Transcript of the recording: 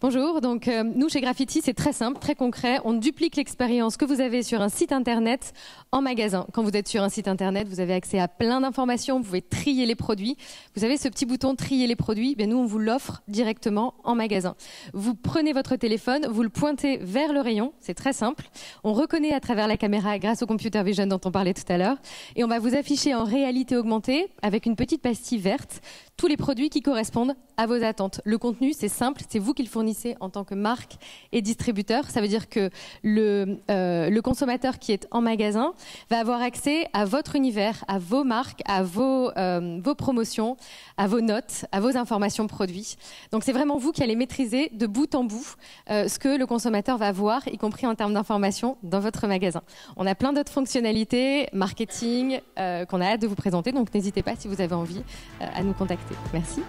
Bonjour, donc euh, nous chez Graffiti, c'est très simple, très concret. On duplique l'expérience que vous avez sur un site internet en magasin. Quand vous êtes sur un site internet, vous avez accès à plein d'informations, vous pouvez trier les produits. Vous avez ce petit bouton trier les produits, ben, nous on vous l'offre directement en magasin. Vous prenez votre téléphone, vous le pointez vers le rayon, c'est très simple. On reconnaît à travers la caméra grâce au computer vision dont on parlait tout à l'heure et on va vous afficher en réalité augmentée avec une petite pastille verte tous les produits qui correspondent à vos attentes. Le contenu, c'est simple, c'est vous qui le fournissez en tant que marque et distributeur. Ça veut dire que euh, le, consommateur qui est en magasin va avoir accès à votre univers, à vos marques, à euh, vos, promotions, à vos notes, à vos informations produits. Donc c'est vraiment vous qui allez maîtriser de bout en bout euh, ce que le consommateur va voir, y compris en termes d'informations dans votre magasin. On a plein d'autres fonctionnalités, marketing, qu'on a hâte de vous présenter. Donc n'hésitez pas si vous avez envie à nous contacter. Merci.